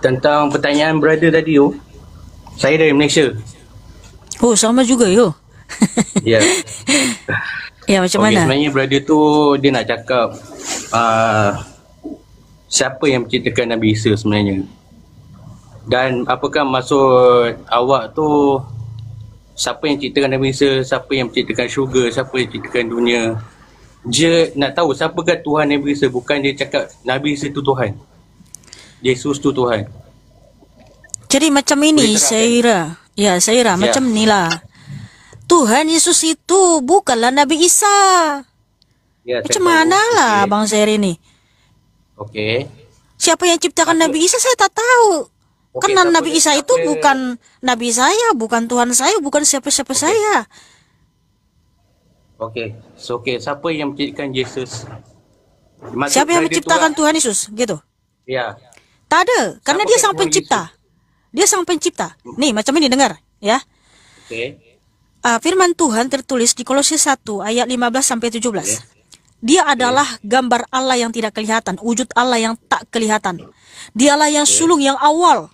tentang pertanyaan brother tadi tu. Oh. Saya dari Malaysia. Oh, sama juga yo. Ya. Yeah. ya, yeah, macam okay, mana? Sebenarnya brother tu dia nak cakap uh, siapa yang menceritakan Nabi Isa sebenarnya. Dan apakah maksud awak tu siapa yang menceritakan Nabi Isa, siapa yang menceritakan syurga, siapa yang menceritakan dunia. Dia nak tahu siapakah Tuhan Nabi Isa, bukan dia cakap Nabi Isa tu Tuhan. Yesus tu Tuhan. Jadi macam ini Saira. Ya, Saira ya. macam inilah. Tuhan Yesus itu bukanlah Nabi Isa. Ya, macam mana lah okay. Iya. Bang Saira ini? Oke. Okay. Siapa yang ciptakan Nabi Isa saya tak tahu. Okay, Karena Nabi Isa itu okay. bukan Nabi saya, bukan Tuhan saya, bukan siapa-siapa okay. saya. okay. So Okay. siapa yang menciptakan Yesus? siapa yang menciptakan Tuhan? Tuhan Yesus? Gitu. Ya. Tak ada, siapa karena dia sang pencipta. Dia sang pencipta. Nih, macam ini dengar, ya. Okay. Uh, ah, firman Tuhan tertulis di Kolose 1 ayat 15 sampai 17. Okay. Dia adalah okay. gambar Allah yang tidak kelihatan, wujud Allah yang tak kelihatan. Dialah yang okay. sulung yang awal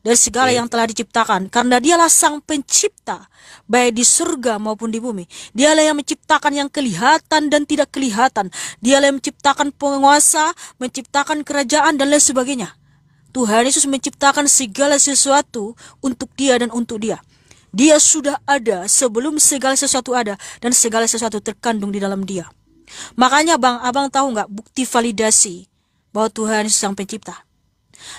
dari segala okay. yang telah diciptakan karena dialah sang pencipta baik di surga maupun di bumi. Dialah yang menciptakan yang kelihatan dan tidak kelihatan. Dialah yang menciptakan penguasa, menciptakan kerajaan dan lain sebagainya. Tuhan Yesus menciptakan segala sesuatu untuk dia dan untuk dia. Dia sudah ada sebelum segala sesuatu ada dan segala sesuatu terkandung di dalam dia. Makanya bang, abang tahu nggak bukti validasi bahwa Tuhan Yesus sang pencipta?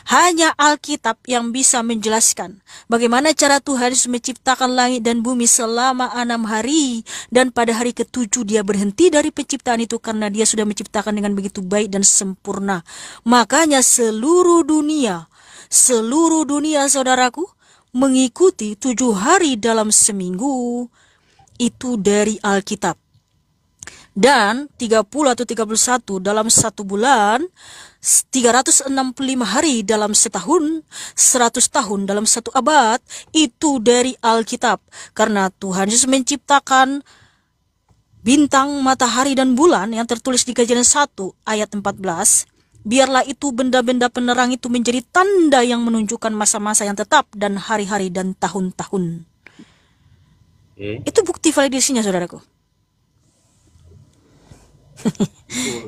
Hanya Alkitab yang bisa menjelaskan bagaimana cara Tuhan Yesus menciptakan langit dan bumi selama enam hari dan pada hari ketujuh dia berhenti dari penciptaan itu karena dia sudah menciptakan dengan begitu baik dan sempurna. Makanya seluruh dunia, seluruh dunia saudaraku mengikuti tujuh hari dalam seminggu itu dari Alkitab dan 30 atau 31 dalam satu bulan 365 hari dalam setahun 100 tahun dalam satu abad itu dari Alkitab karena Tuhan Yesus menciptakan bintang, matahari dan bulan yang tertulis di Kajian 1 ayat 14 Biarlah itu benda-benda penerang itu menjadi tanda yang menunjukkan masa-masa yang tetap dan hari-hari dan tahun-tahun. Okay. Itu bukti validasinya, saudaraku. Ya.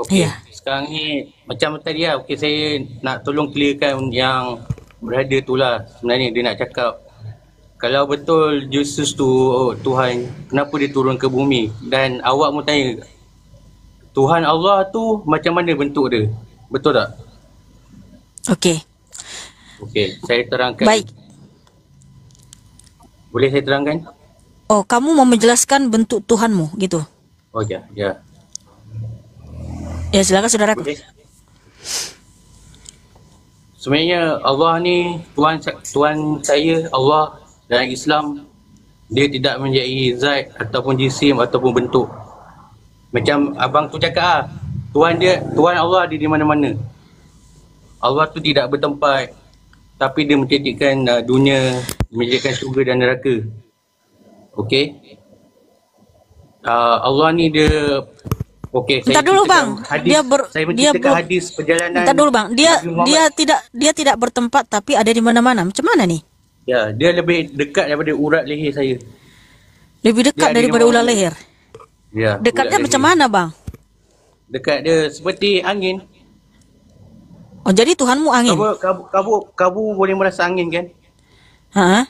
Okey. Yeah. Sekarang ni macam tadi lah. Okey saya nak tolong clearkan yang berada tu lah. Sebenarnya dia nak cakap kalau betul Yesus tu oh, Tuhan kenapa dia turun ke bumi dan awak pun tanya Tuhan Allah tu macam mana bentuk dia? Betul tak? Okey. Okey, saya terangkan. Baik. Boleh saya terangkan? Oh, kamu mau menjelaskan bentuk Tuhanmu gitu. Oh ya, ya. Ya silakan saudara. Sebenarnya Allah ni tuan tuan saya Allah dalam Islam dia tidak menjadi zat ataupun jisim ataupun bentuk. Macam abang tu cakap ah, tuan dia tuan Allah dia di mana-mana. Allah tu tidak bertempat tapi dia menjadikan uh, dunia, menjadikan syurga dan neraka. Okey. uh, Allah ni dia Okey, saya dulu bang. Hadis, dia ber, saya dia ber, hadis perjalanan. Bentar dulu bang. Dia dia tidak dia tidak bertempat tapi ada di mana-mana. Macam mana ni? Ya, dia lebih dekat daripada urat leher saya. Lebih dekat daripada urat leher. Ya. Dekatnya macam mana bang? Dekat dia seperti angin. Oh, jadi Tuhanmu angin. Kabu, kabu, kabu, kabu boleh merasa angin kan? Ha?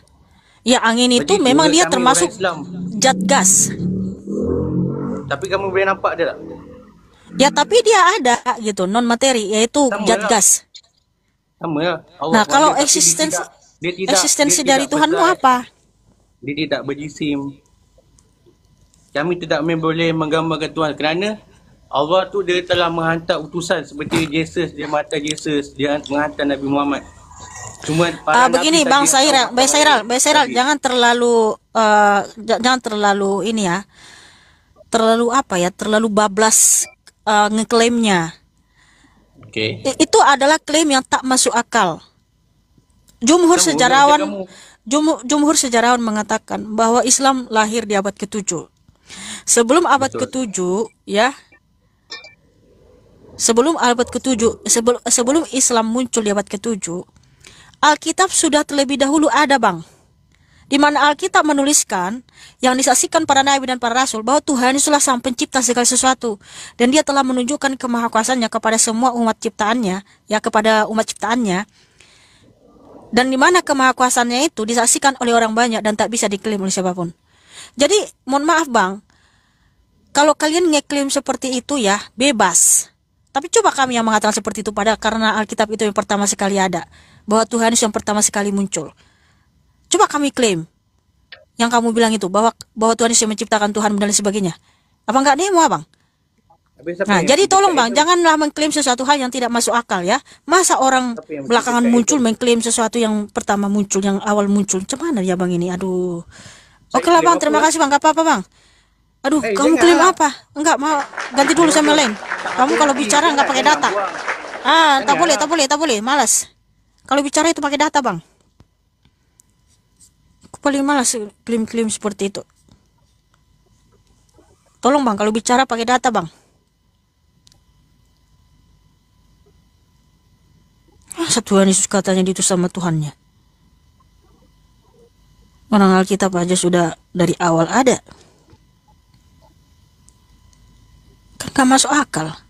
Ya, angin itu Bagi memang dia termasuk zat gas. Tapi kamu boleh nampak dia tak? Ya, tapi dia ada gitu, non materi yaitu zat lah. gas. Sama ya. Allah nah, kalau eksistensi dia tidak, eksistensi dari Tuhanmu apa? Dia tidak berjisim. Kami tidak boleh menggambarkan Tuhan kerana Allah tu dia telah menghantar utusan seperti Yesus, dia mata Yesus, dia menghantar Nabi Muhammad. Cuma para uh, begini Bang Sairal, Bang Sairal, Bang Sairal jangan terlalu uh, jangan terlalu ini ya. terlalu apa ya terlalu bablas uh, ngeklaimnya okay. itu adalah klaim yang tak masuk akal jumhur Kamu sejarawan jumhur, jumhur sejarawan mengatakan bahwa Islam lahir di abad ke-7 sebelum abad ke-7 ya sebelum abad ke-7 sebelum sebelum Islam muncul di abad ke-7 Alkitab sudah terlebih dahulu ada bang di mana Alkitab menuliskan yang disaksikan para nabi dan para rasul bahwa Tuhan itulah sang pencipta segala sesuatu dan dia telah menunjukkan kemahakuasannya kepada semua umat ciptaannya, ya kepada umat ciptaannya. Dan di mana kemahakuasannya itu disaksikan oleh orang banyak dan tak bisa diklaim oleh siapapun. Jadi, mohon maaf Bang, kalau kalian ngeklaim seperti itu ya, bebas. Tapi coba kami yang mengatakan seperti itu pada karena Alkitab itu yang pertama sekali ada. Bahwa Tuhan itu yang pertama sekali muncul. Coba kami klaim yang kamu bilang itu bahwa bahwa Tuhan Yesus menciptakan Tuhan dan sebagainya. Abang nih demo, Abang? Nah, jadi tolong Bang, itu? janganlah mengklaim sesuatu hal yang tidak masuk akal ya. Masa orang belakangan muncul mengklaim sesuatu yang pertama muncul, yang awal muncul. Cemana ya Bang ini? Aduh. Oke lah Bang, terima kasih Bang. Gak apa-apa Bang. Aduh, hey, kamu klaim apa? Enggak mau ganti dulu sama lain. Kamu kalau bicara enggak pakai data. Ah, tak boleh, tak boleh, tak boleh. Malas. Kalau bicara itu pakai data, Bang. Aku paling malas klaim-klaim seperti itu. Tolong bang, kalau bicara pakai data bang. Masa ah, Tuhan Yesus katanya itu sama Tuhannya? Orang Alkitab aja sudah dari awal ada. Kan gak masuk akal.